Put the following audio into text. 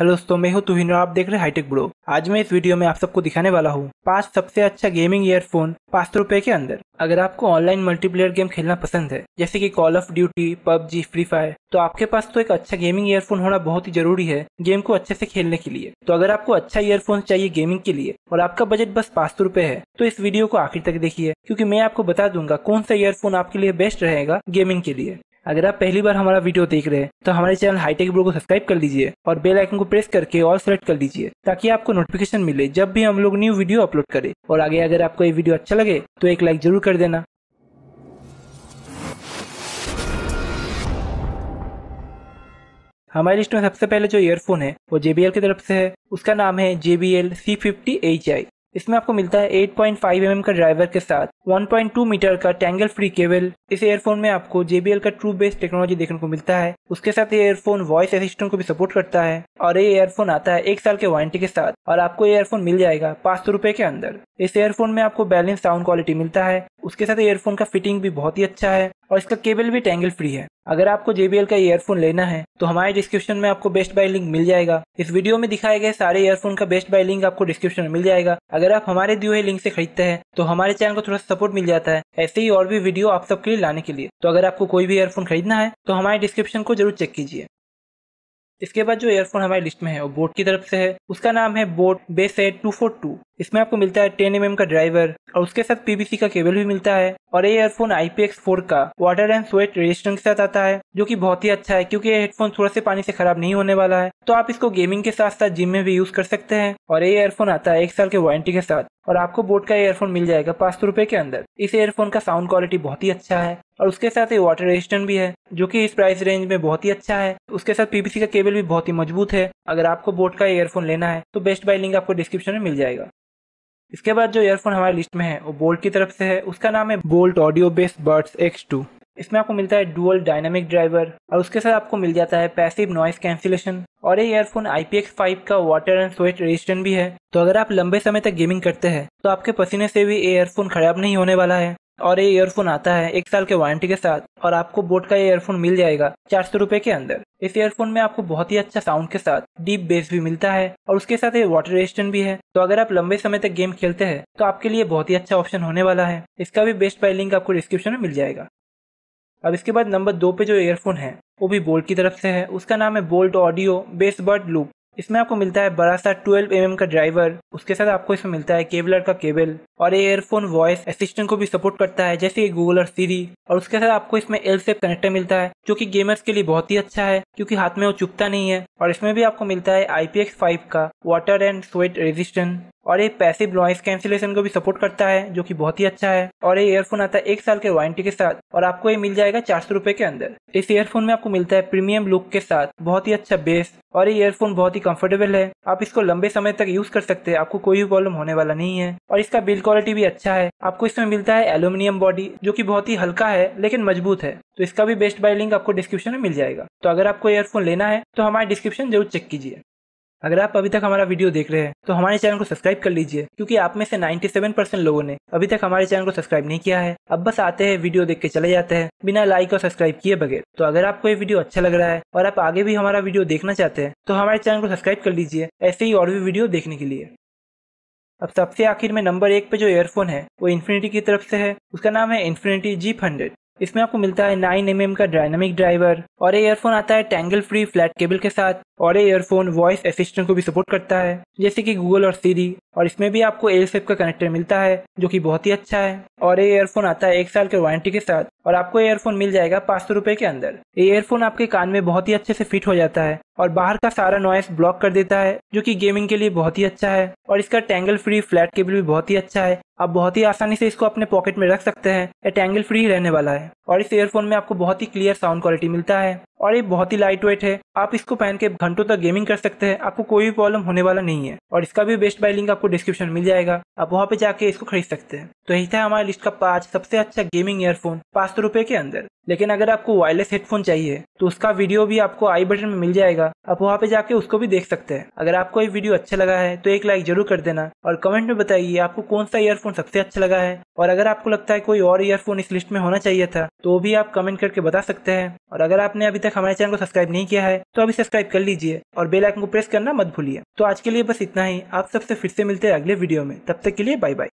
hello दोस्तों मैं हूं तुहिन आप देख रहे हाईटेक ब्रो आज मैं इस वीडियो में आप सबको दिखाने वाला हूं पांच सबसे अच्छा गेमिंग ईयरफोन पांच सौ रुपए के अंदर अगर आपको ऑनलाइन मल्टीप्लेयर गेम खेलना पसंद है जैसे कि call of duty PUBG free fire तो आपके पास तो एक अच्छा गेमिंग ईयरफोन होना बहुत ही जरूरी है गेम को अच्छे से खेलने के लिए तो अगर आपको अच्छा ईयरफोन चाहिए गेमिंग के लिए और आपका बजट बस पाँच सौ रूपए है तो इस वीडियो को आखिर तक देखिए क्योंकि मैं आपको बता दूंगा कौन सा ईयरफोन आपके लिए बेस्ट रहेगा गेमिंग के लिए अगर आप पहली बार हमारा वीडियो देख रहे हैं तो हमारे चैनल हाईटेक ब्रो को सब्सक्राइब कर लीजिए और बेल आइकन को प्रेस करके ऑल सेलेक्ट कर लीजिए ताकि आपको नोटिफिकेशन मिले जब भी हम लोग न्यू वीडियो अपलोड करें और आगे अगर आपको ये वीडियो अच्छा लगे तो एक लाइक जरूर कर देना हमारी लिस्ट में सबसे पहले जो ईयरफोन है वो JBL की तरफ से है उसका नाम है JBL C50HI इसमें आपको मिलता है 8.5 पॉइंट mm का ड्राइवर के साथ 1.2 मीटर का टैंगल फ्री केबल इस एयरफोन में आपको JBL का ट्रू बेस्ट टेक्नोलॉजी देखने को मिलता है उसके साथ ये एयरफोन वॉइस असिस्टेंट को भी सपोर्ट करता है और ये एयरफोन आता है एक साल के वारंटी के साथ और आपको ये एयरफोन मिल जाएगा पाँच सौ रुपए के अंदर इस एयरफोन में आपको बैलेंस साउंड क्वालिटी मिलता है उसके साथ एयरफोन का फिटिंग भी बहुत ही अच्छा है और इसका केबल भी टैंगल फ्री है अगर आपको JBL का ईयरफोन लेना है तो हमारे डिस्क्रिप्शन में आपको बेस्ट बाय लिंक मिल जाएगा इस वीडियो में दिखाए गए सारे एयरफोन का बेस्ट बाय लिंक आपको डिस्क्रिप्शन में मिल जाएगा अगर आप हमारे दिए हुए लिंक से खरीदते हैं तो हमारे चैनल को थोड़ा सपोर्ट मिल जाता है ऐसे ही और भी वीडियो आप सबके लिए लाने के लिए तो अगर आपको कोई भी एयरफोन खरीदना है तो हमारे डिस्क्रिप्शन को जरूर चेक कीजिए इसके बाद जो एयरफोन हमारी लिस्ट में है वो बोट की तरफ से है उसका नाम है बोट बेस है टू फोर टू इसमें आपको मिलता है टेन एम का ड्राइवर और उसके साथ पीबीसी का केबल भी मिलता है और ये एयरफोन फोर का वाटर एंड स्वेट रेजिस्टेंस के साथ आता है जो कि बहुत ही अच्छा है क्योंकि ये हेडफोन थोड़ा से पानी से खराब नहीं होने वाला है तो आप इसको गेमिंग के साथ साथ जिम में भी यूज कर सकते हैं और ये एयरफोन आता है एक साल के वारंटी के साथ और आपको बोट का एयरफोन मिल जाएगा पाँच सौ रुपये के अंदर इस एयरफोन का साउंड क्वालिटी बहुत ही अच्छा है और उसके साथ ये वाटर रेजिस्टेंट भी है जो कि इस प्राइस रेंज में बहुत ही अच्छा है उसके साथ पीबीसी का केबल भी बहुत ही मजबूत है अगर आपको बोट का एयरफोन लेना है तो बेस्ट बाय लिंक आपको डिस्क्रिप्शन में मिल जाएगा इसके बाद जो एयरफोन हमारे लिस्ट में है वो बोल्ट की तरफ से है उसका नाम है boult audio bass buds X two इसमें आपको मिलता है डुअल डायनामिक ड्राइवर और उसके साथ आपको मिल जाता है पैसिव नॉइस कैंसिलेशन और ये ईयरफोन IPX5 का वाटर एंड स्वेट रेजिस्टेंट भी है तो अगर आप लंबे समय तक गेमिंग करते हैं तो आपके पसीने से भी ये ईयरफोन खराब नहीं होने वाला है और ये ईयरफोन आता है एक साल के वारंटी के साथ और आपको बोट का ईयरफोन मिल जाएगा चार सौ रुपए के अंदर इस ईयरफोन में आपको बहुत ही अच्छा साउंड के साथ डीप बेस भी मिलता है और उसके साथ ये वाटर रेजिस्टेंट भी है तो अगर आप लंबे समय तक गेम खेलते हैं तो आपके लिए बहुत ही अच्छा ऑप्शन होने वाला है इसका भी बेस्ट पाई लिंक आपको डिस्क्रिप्शन में मिल जाएगा अब इसके बाद नंबर दो पे जो एयरफोन है वो भी बोल्ट की तरफ से है उसका नाम है boult audio bass bud loop इसमें आपको मिलता है बड़ा सा 12 एम mm का ड्राइवर उसके साथ आपको इसमें मिलता है केबलर का केबल और ये एयरफोन वॉइस असिस्टेंट को भी सपोर्ट करता है जैसे गूगल और सीरी और उसके साथ आपको इसमें एल सेप कनेक्टर मिलता है जो कि गेमर्स के लिए बहुत ही अच्छा है क्योंकि हाथ में वो चुपता नहीं है और इसमें भी आपको मिलता है आई पी का वाटर एंड स्वेट रेजिस्टेंट और ये पैसिव नॉइस कैंसिलेशन को भी सपोर्ट करता है जो कि बहुत ही अच्छा है और ये एयरफोन आता है एक साल के वारंटी के साथ और आपको ये मिल जाएगा चार सौ रुपए के अंदर इस एयरफोन में आपको मिलता है प्रीमियम लुक के साथ बहुत ही अच्छा बेस और ये एयरफोन बहुत ही कंफर्टेबल है आप इसको लंबे समय तक यूज कर सकते हैं आपको कोई भी प्रॉब्लम होने वाला नहीं है और इसका बिल्कुल क्वालिटी भी अच्छा है आपको इसमें मिलता है एल्यूमिनियम बॉडी जो कि बहुत ही हल्का है लेकिन मजबूत है तो इसका भी बेस्ट बाय लिंक आपको डिस्क्रिप्शन में मिल जाएगा तो अगर आपको ईयरफोन लेना है तो हमारे डिस्क्रिप्शन जरूर चेक कीजिए अगर आप अभी तक हमारा वीडियो देख रहे हैं तो हमारे चैनल को सब्सक्राइब कर लीजिए क्योंकि आप में से 97 परसेंट लोगों ने अभी तक हमारे चैनल को सब्सक्राइब नहीं किया है अब बस आते हैं वीडियो देख के चले जाते हैं बिना लाइक और सब्सक्राइब किए बगैर तो अगर आपको ये वीडियो अच्छा लग रहा है और आप आगे भी हमारा वीडियो देखना चाहते हैं तो हमारे चैनल को सब्सक्राइब कर लीजिए ऐसे ही और भी वीडियो देखने के लिए अब सबसे आखिर में नंबर एक पे जो एयरफोन है वो इन्फिनिटी की तरफ से है उसका नाम है इन्फिनिटी जी हंड्रेड इसमें आपको मिलता है नाइन एम mm का डायनामिक ड्राइवर और ये एयरफोन आता है टैंगल फ्री फ्लैट केबल के साथ और ये ईयरफोन वॉइस असिस्टेंट को भी सपोर्ट करता है जैसे कि गूगल और सीरी और इसमें भी आपको एयर सेफ का कनेक्टर मिलता है जो कि बहुत ही अच्छा है और ये ईयरफोन आता है एक साल के वारंटी के साथ और आपको ईयरफोन मिल जाएगा पाँच सौ रुपए के अंदर ये ईयरफोन आपके कान में बहुत ही अच्छे से फिट हो जाता है और बाहर का सारा नॉइस ब्लॉक कर देता है जो कि गेमिंग के लिए बहुत ही अच्छा है और इसका टैंगल फ्री फ्लैट केबल भी बहुत ही अच्छा है आप बहुत ही आसानी से इसको अपने पॉकेट में रख सकते हैं ये टैंगल फ्री रहने वाला है और इस ईयरफोन में आपको बहुत ही क्लियर साउंड क्वालिटी मिलता है और ये बहुत ही लाइट वेट है आप इसको पहन के घंटों तक गेमिंग कर सकते हैं आपको कोई भी प्रॉब्लम होने वाला नहीं है और इसका भी बेस्ट बाय लिंक आपको डिस्क्रिप्शन मिल जाएगा आप वहाँ पे जाके इसको खरीद सकते हैं तो यही था हमारे लिस्ट का पांच सबसे अच्छा गेमिंग ईयरफोन पाँच सौ रुपए के अंदर लेकिन अगर आपको वायरलेस हेडफोन चाहिए तो उसका वीडियो भी आपको आई बटन में मिल जाएगा आप वहाँ पे जाके उसको भी देख सकते हैं अगर आपको ये वीडियो अच्छा लगा है तो एक लाइक जरूर कर देना और कमेंट में बताइए आपको कौन सा ईयरफोन सबसे अच्छा लगा है और अगर आपको लगता है कोई और ईयरफोन इस लिस्ट में होना चाहिए था तो भी आप कमेंट करके बता सकते हैं और अगर आपने अभी तक हमारे चैनल को सब्सक्राइब नहीं किया है तो अभी सब्सक्राइब कर लीजिए और बेल आइकन को प्रेस करना मत भूलिए तो आज के लिए बस इतना ही आप सबसे फिर से मिलते हैं अगले वीडियो में तब तक के लिए बाय बाय